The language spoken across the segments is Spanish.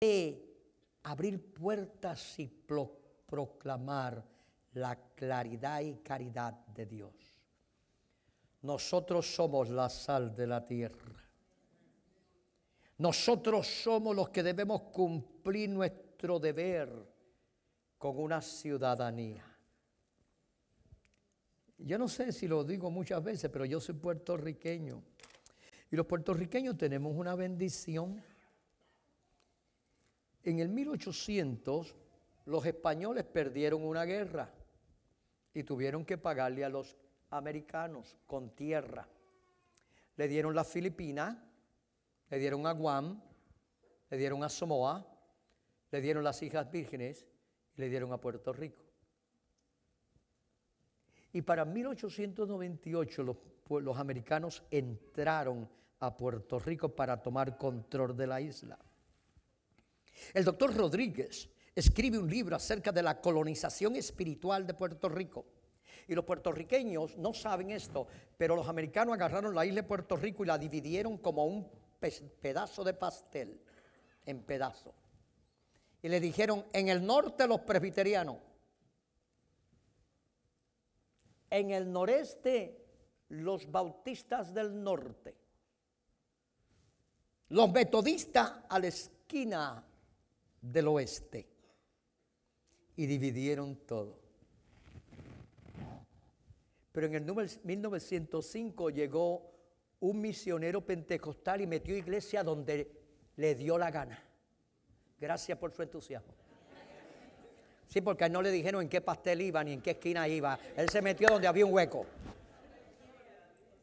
de abrir puertas y proclamar la claridad y caridad de Dios. Nosotros somos la sal de la tierra. Nosotros somos los que debemos cumplir nuestro deber con una ciudadanía. Yo no sé si lo digo muchas veces, pero yo soy puertorriqueño. Y los puertorriqueños tenemos una bendición en el 1800 los españoles perdieron una guerra y tuvieron que pagarle a los americanos con tierra. Le dieron las Filipinas, le dieron a Guam, le dieron a Samoa, le dieron las hijas Vírgenes y le dieron a Puerto Rico. Y para 1898 los americanos entraron a Puerto Rico para tomar control de la isla. El doctor Rodríguez escribe un libro acerca de la colonización espiritual de Puerto Rico. Y los puertorriqueños no saben esto, pero los americanos agarraron la isla de Puerto Rico y la dividieron como un pedazo de pastel, en pedazos. Y le dijeron, en el norte los presbiterianos, en el noreste los bautistas del norte, los metodistas a la esquina del oeste y dividieron todo. Pero en el 1905 llegó un misionero pentecostal y metió iglesia donde le dio la gana. Gracias por su entusiasmo. Sí, porque a él no le dijeron en qué pastel iba ni en qué esquina iba. Él se metió donde había un hueco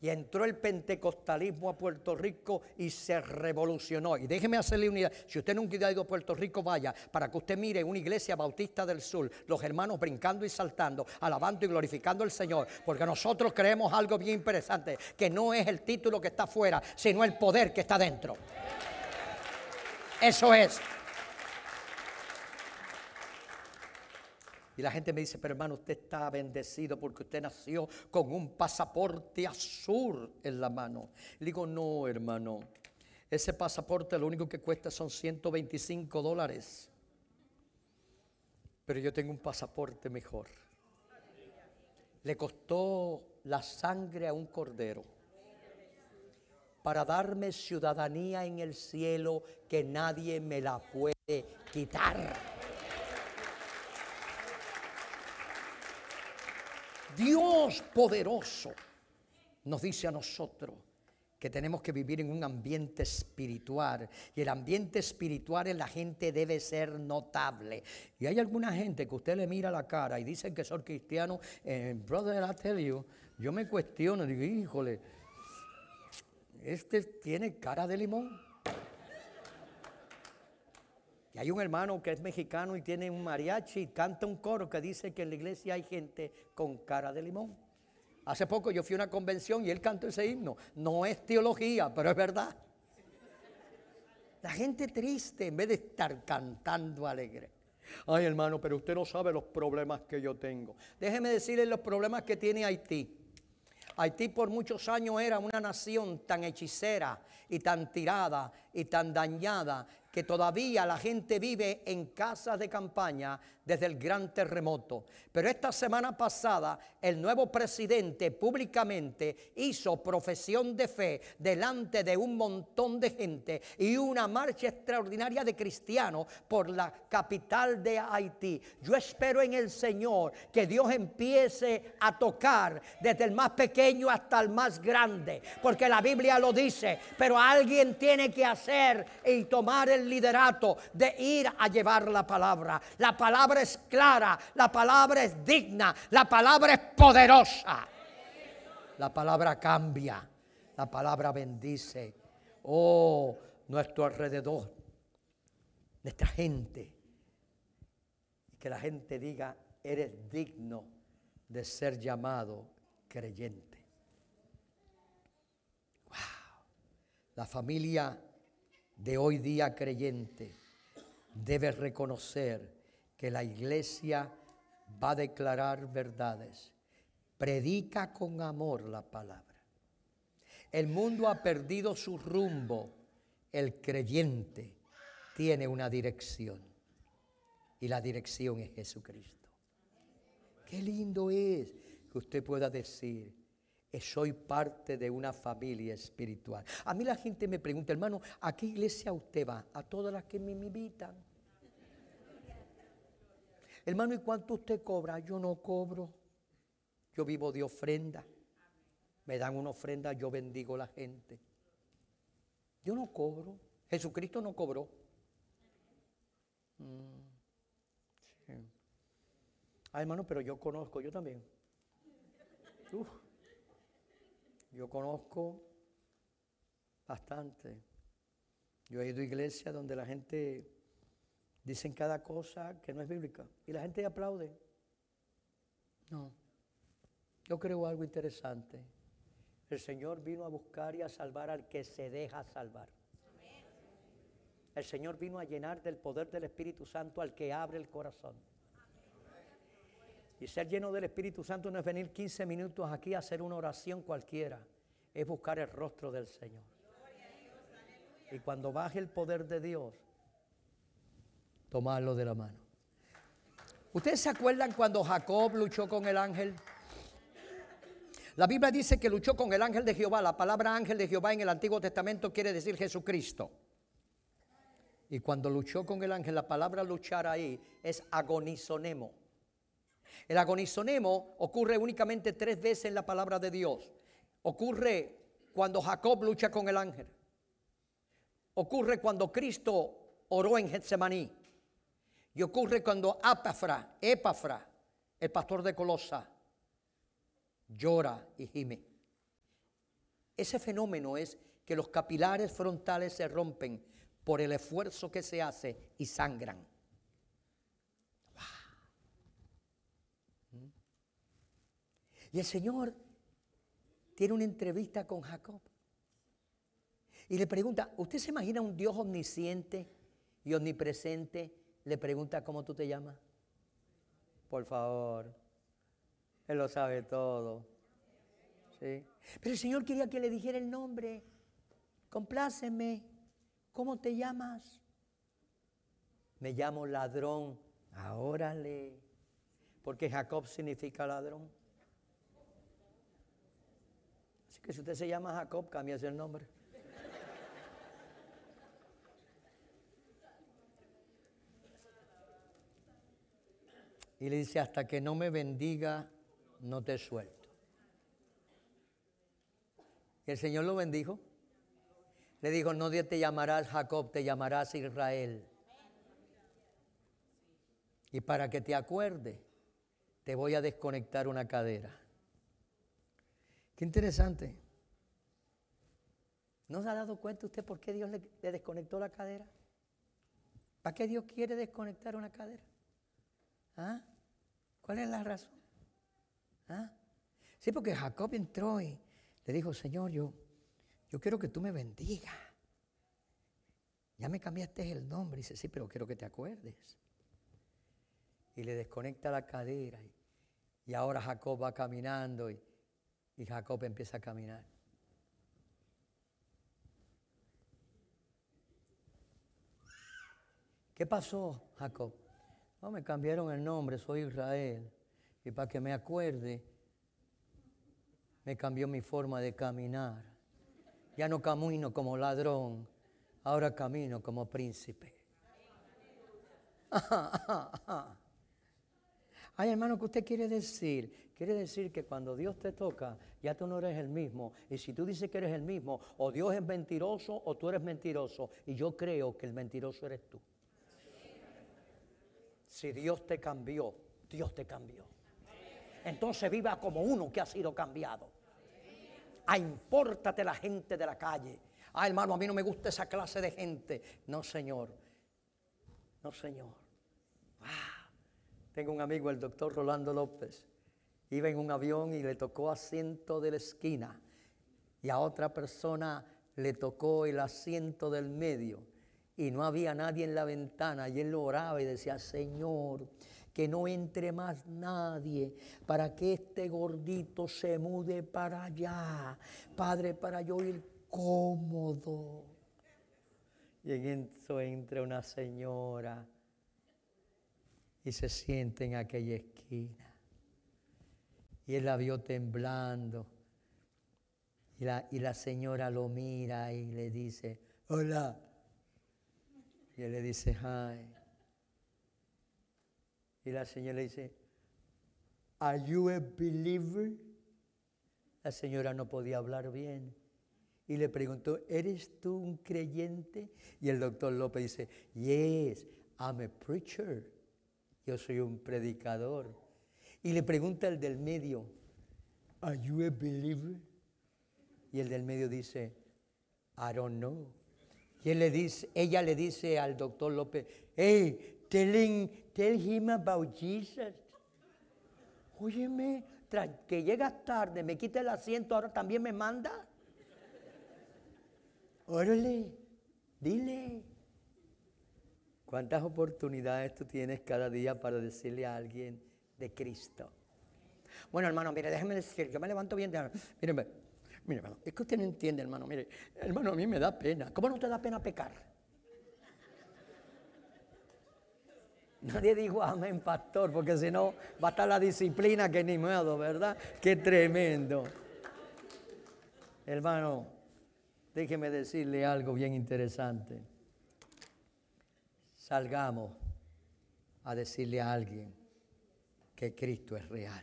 y entró el pentecostalismo a Puerto Rico y se revolucionó. Y déjeme hacerle una idea, si usted nunca ha ido a Puerto Rico, vaya, para que usted mire una iglesia bautista del sur, los hermanos brincando y saltando, alabando y glorificando al Señor, porque nosotros creemos algo bien interesante, que no es el título que está afuera, sino el poder que está dentro. Eso es. Y la gente me dice, pero hermano, usted está bendecido porque usted nació con un pasaporte azul en la mano. Le digo, no, hermano, ese pasaporte lo único que cuesta son 125 dólares. Pero yo tengo un pasaporte mejor. Le costó la sangre a un cordero para darme ciudadanía en el cielo que nadie me la puede quitar. Dios poderoso nos dice a nosotros que tenemos que vivir en un ambiente espiritual. Y el ambiente espiritual en la gente debe ser notable. Y hay alguna gente que usted le mira la cara y dice que son cristianos. Eh, brother, I tell you, yo me cuestiono, digo, híjole, este tiene cara de limón. Y hay un hermano que es mexicano y tiene un mariachi y canta un coro que dice que en la iglesia hay gente con cara de limón. Hace poco yo fui a una convención y él cantó ese himno. No es teología, pero es verdad. La gente triste en vez de estar cantando alegre. Ay hermano, pero usted no sabe los problemas que yo tengo. Déjeme decirle los problemas que tiene Haití. Haití por muchos años era una nación tan hechicera y tan tirada y tan dañada que todavía la gente vive en casas de campaña desde el gran terremoto. Pero esta semana pasada el nuevo presidente públicamente hizo profesión de fe delante de un montón de gente y una marcha extraordinaria de cristianos por la capital de Haití. Yo espero en el Señor que Dios empiece a tocar desde el más pequeño hasta el más grande, porque la Biblia lo dice, pero alguien tiene que hacer y tomar el liderato de ir a llevar la palabra. La palabra es clara, la palabra es digna, la palabra es poderosa. La palabra cambia, la palabra bendice. Oh, nuestro alrededor, nuestra gente. Que la gente diga, eres digno de ser llamado creyente. La familia de hoy día creyente debe reconocer que la iglesia va a declarar verdades. Predica con amor la palabra. El mundo ha perdido su rumbo. El creyente tiene una dirección. Y la dirección es Jesucristo. Qué lindo es que usted pueda decir, soy parte de una familia espiritual. A mí la gente me pregunta, hermano, ¿a qué iglesia usted va? A todas las que me invitan. hermano, ¿y cuánto usted cobra? Yo no cobro. Yo vivo de ofrenda. Me dan una ofrenda, yo bendigo a la gente. Yo no cobro. Jesucristo no cobró. Mm, ah, hermano, pero yo conozco, yo también. Yo conozco bastante. Yo he ido a iglesias donde la gente dice cada cosa que no es bíblica y la gente aplaude. No. Yo creo algo interesante. El Señor vino a buscar y a salvar al que se deja salvar. El Señor vino a llenar del poder del Espíritu Santo al que abre el corazón. Y ser lleno del Espíritu Santo no es venir 15 minutos aquí a hacer una oración cualquiera, es buscar el rostro del Señor. Y cuando baje el poder de Dios, tomarlo de la mano. ¿Ustedes se acuerdan cuando Jacob luchó con el ángel? La Biblia dice que luchó con el ángel de Jehová. La palabra ángel de Jehová en el Antiguo Testamento quiere decir Jesucristo. Y cuando luchó con el ángel, la palabra luchar ahí es agonizonemo. El agonizonemo ocurre únicamente tres veces en la palabra de Dios. Ocurre cuando Jacob lucha con el ángel. Ocurre cuando Cristo oró en Getsemaní. Y ocurre cuando Apafra, Epafra, el pastor de Colosa, llora y gime. Ese fenómeno es que los capilares frontales se rompen por el esfuerzo que se hace y sangran. Y el Señor tiene una entrevista con Jacob. Y le pregunta, ¿usted se imagina un Dios omnisciente y omnipresente? Le pregunta, ¿cómo tú te llamas? Por favor, Él lo sabe todo. ¿Sí? Pero el Señor quería que le dijera el nombre. Compláceme, ¿cómo te llamas? Me llamo ladrón. Ahora porque Jacob significa ladrón que si usted se llama Jacob, cambia ese nombre. Y le dice, hasta que no me bendiga, no te suelto. Y el Señor lo bendijo. Le dijo, no te llamarás Jacob, te llamarás Israel. Y para que te acuerde, te voy a desconectar una cadera. Qué interesante. ¿No se ha dado cuenta usted por qué Dios le, desconectó la cadera? ¿Para qué Dios quiere desconectar una cadera? ¿Ah? ¿Cuál es la razón? ¿Ah? Sí, porque Jacob entró y le dijo, Señor, yo, yo quiero que tú me bendigas. Ya me cambiaste el nombre. Y dice, sí, pero quiero que te acuerdes. Y le desconecta la cadera. Y, y ahora Jacob va caminando y, y Jacob empieza a caminar. ¿Qué pasó, Jacob? No, me cambiaron el nombre, soy Israel. Y para que me acuerde, me cambió mi forma de caminar. Ya no camino como ladrón, ahora camino como príncipe. Ay, hermano, ¿qué usted quiere decir? Quiere decir que cuando Dios te toca, ya tú no eres el mismo. Y si tú dices que eres el mismo, o Dios es mentiroso o tú eres mentiroso. Y yo creo que el mentiroso eres tú. Si Dios te cambió, Dios te cambió. Entonces viva como uno que ha sido cambiado. A ah, impórtate la gente de la calle. Ah, hermano, a mí no me gusta esa clase de gente. No, Señor. No, Señor. Ah. Tengo un amigo, el doctor Rolando López. Iba en un avión y le tocó asiento de la esquina. Y a otra persona le tocó el asiento del medio. Y no había nadie en la ventana. Y él oraba y decía, Señor, que no entre más nadie, para que este gordito se mude para allá, Padre, para yo ir cómodo. Y en eso entra una señora y se siente en aquella esquina. Y él la vio temblando. Y la, señora lo mira y le dice, hola. Y él le dice, hi. Y la señora le dice, ¿Are you a believer? La señora no podía hablar bien. Y le preguntó, ¿eres tú un creyente? Y el doctor López dice, Yes, I'm a preacher yo soy un predicador. Y le pregunta el del medio, ¿Are you a believer? Y el del medio dice, I don't know. Y él le dice, ella le dice al doctor López, hey, tell him, tell him about Jesus. Óyeme, que llegas tarde, me quita el asiento, ahora también me manda. Órale, dile. ¿Cuántas oportunidades tú tienes cada día para decirle a alguien de Cristo? Bueno, hermano, mire, déjeme decir, yo me levanto bien, Mire, mire, hermano, es que usted no entiende, hermano, mire, hermano, a mí me da pena. ¿Cómo no te da pena pecar? Nadie dijo amén, pastor, porque si no va a estar la disciplina que ni modo, ¿verdad? Qué tremendo. Hermano, déjeme decirle algo bien interesante salgamos a decirle a alguien que Cristo es real.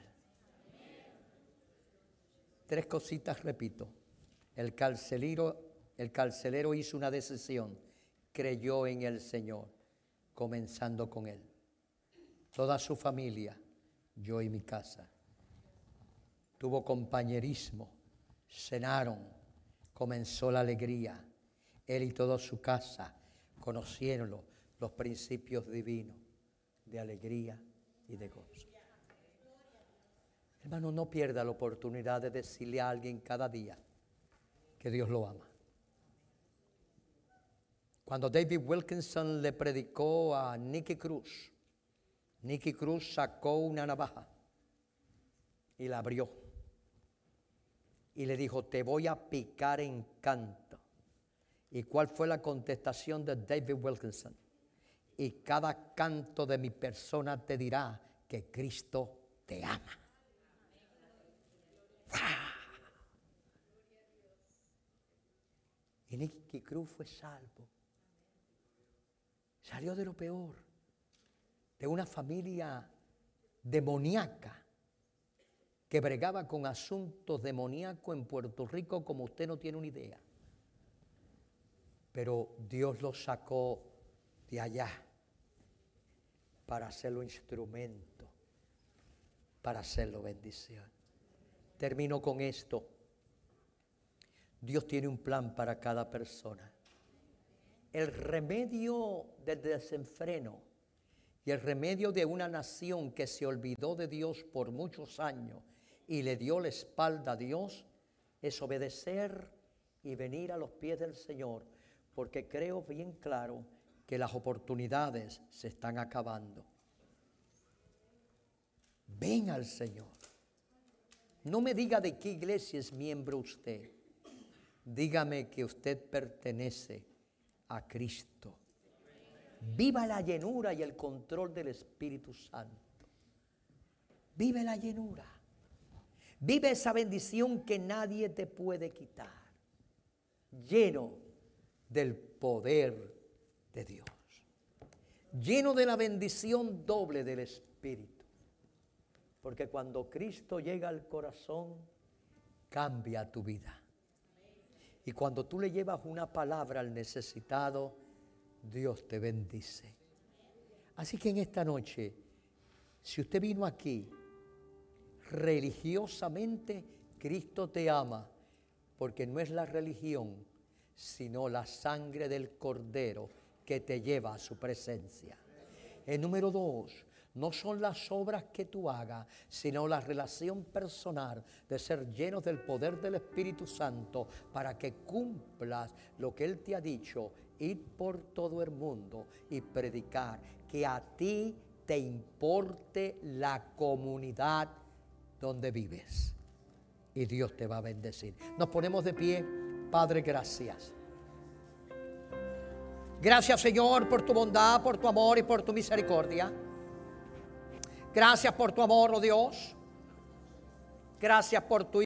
Tres cositas repito. El carcelero, el carcelero hizo una decisión, creyó en el Señor, comenzando con él. Toda su familia, yo y mi casa. Tuvo compañerismo, cenaron, comenzó la alegría. Él y toda su casa conocieronlo, los principios divinos de alegría y de gozo. Hermano, no pierda la oportunidad de decirle a alguien cada día que Dios lo ama. Cuando David Wilkinson le predicó a Nicky Cruz, Nicky Cruz sacó una navaja y la abrió. Y le dijo, te voy a picar en canto. ¿Y cuál fue la contestación de David Wilkinson? y cada canto de mi persona te dirá que Cristo te ama. Y ah. Nicky Cruz fue salvo. Salió de lo peor, de una familia demoníaca que bregaba con asuntos demoníacos en Puerto Rico como usted no tiene una idea. Pero Dios lo sacó de allá para hacerlo instrumento, para hacerlo bendición. Termino con esto. Dios tiene un plan para cada persona. El remedio del desenfreno y el remedio de una nación que se olvidó de Dios por muchos años y le dio la espalda a Dios es obedecer y venir a los pies del Señor, porque creo bien claro que las oportunidades se están acabando. Ven al Señor. No me diga de qué iglesia es miembro usted. Dígame que usted pertenece a Cristo. Viva la llenura y el control del Espíritu Santo. Vive la llenura. Vive esa bendición que nadie te puede quitar. Lleno del poder de Dios, lleno de la bendición doble del Espíritu. Porque cuando Cristo llega al corazón, cambia tu vida. Y cuando tú le llevas una palabra al necesitado, Dios te bendice. Así que en esta noche, si usted vino aquí religiosamente, Cristo te ama, porque no es la religión, sino la sangre del cordero que te lleva a su presencia. El eh, número dos, no son las obras que tú hagas, sino la relación personal de ser llenos del poder del Espíritu Santo para que cumplas lo que Él te ha dicho, ir por todo el mundo y predicar, que a ti te importe la comunidad donde vives. Y Dios te va a bendecir. Nos ponemos de pie, Padre, gracias. Gracias Señor por tu bondad, por tu amor y por tu misericordia. Gracias por tu amor, oh Dios. Gracias por tu